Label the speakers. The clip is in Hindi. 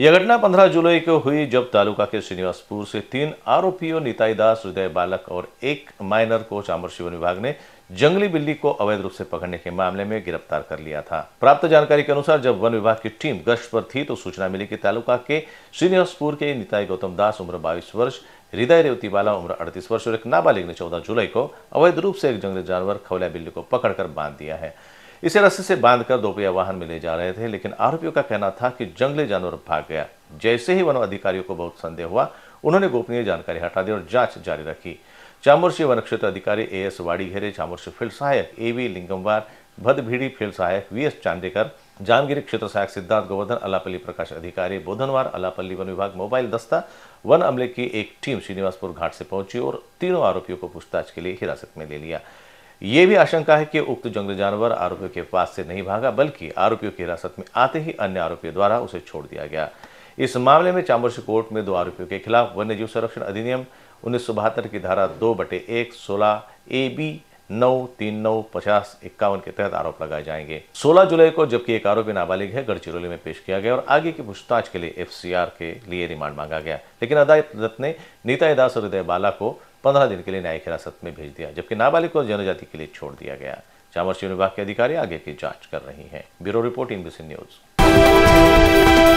Speaker 1: यह घटना 15 जुलाई को हुई जब तालुका के श्रीनिवासपुर से तीन आरोपियों निताई दास हृदय बालक और एक माइनर को चामरशिवन विभाग ने जंगली बिल्ली को अवैध रूप से पकड़ने के मामले में गिरफ्तार कर लिया था प्राप्त जानकारी के अनुसार जब वन विभाग की टीम गश्त पर थी तो सूचना मिली कि तालुका के श्रीनिवासपुर के निताई गौतम दास उम्र बाईस वर्ष हृदय रेवती बाला उम्र अड़तीस वर्ष और एक नाबालिग ने चौदह जुलाई को अवैध रूप से एक जंगली जानवर खवलिया बिल्ली को पकड़कर बांध दिया है इसे रस्सी से बांधकर दोपहिया वाहन में ले जा रहे थे लेकिन आरोपियों का कहना था कि जंगली जानवर भाग गया जैसे ही वन अधिकारियों को बहुत संदेह हुआ उन्होंने गोपनीय जानकारी हटा दी और जांच जारी रखी चामुरशी वन क्षेत्र अधिकारी ए एस वाड़ीघेरे चामुरशी फील्ड सहायक A V Lingamwar Bhadbhidi field सहायक वी एस चांदेकर जामगिरी क्षेत्र सहायक सिद्धार्थ गोवर्धन अलापल्ली प्रकाश अधिकारी बोधनवार अलापल्ली वन विभाग मोबाइल दस्ता वन अमले की एक टीम श्रीनिवासपुर घाट से पहुंची और तीनों आरोपियों को पूछताछ के लिए हिरासत में ले लिया ये भी आशंका है कि उक्त जंगली जानवर आरोपियों के पास से नहीं भागा बल्कि आरोपियों की हिरासत में आते ही अन्य आरोपियों द्वारा उसे छोड़ दिया गया इस मामले में चांबरसी कोर्ट में दो आरोपियों के खिलाफ वन्यजीव संरक्षण अधिनियम उन्नीस की धारा दो बटे एक सोलह ए बी नौ तीन नौ पचास इक्यावन के तहत आरोप लगाए जाएंगे 16 जुलाई को जबकि एक आरोपी नाबालिग है गढ़चिरौली में पेश किया गया और आगे की पूछताछ के लिए एफसीआर के लिए रिमांड मांगा गया लेकिन अदालत ने नीता दास और हृदय बाला को पंद्रह दिन के लिए न्यायिक हिरासत में भेज दिया जबकि नाबालिग को जनजाति के लिए छोड़ दिया गया चामरसी विभाग के अधिकारी आगे की जांच कर रही है ब्यूरो रिपोर्ट इनबीसी न्यूज़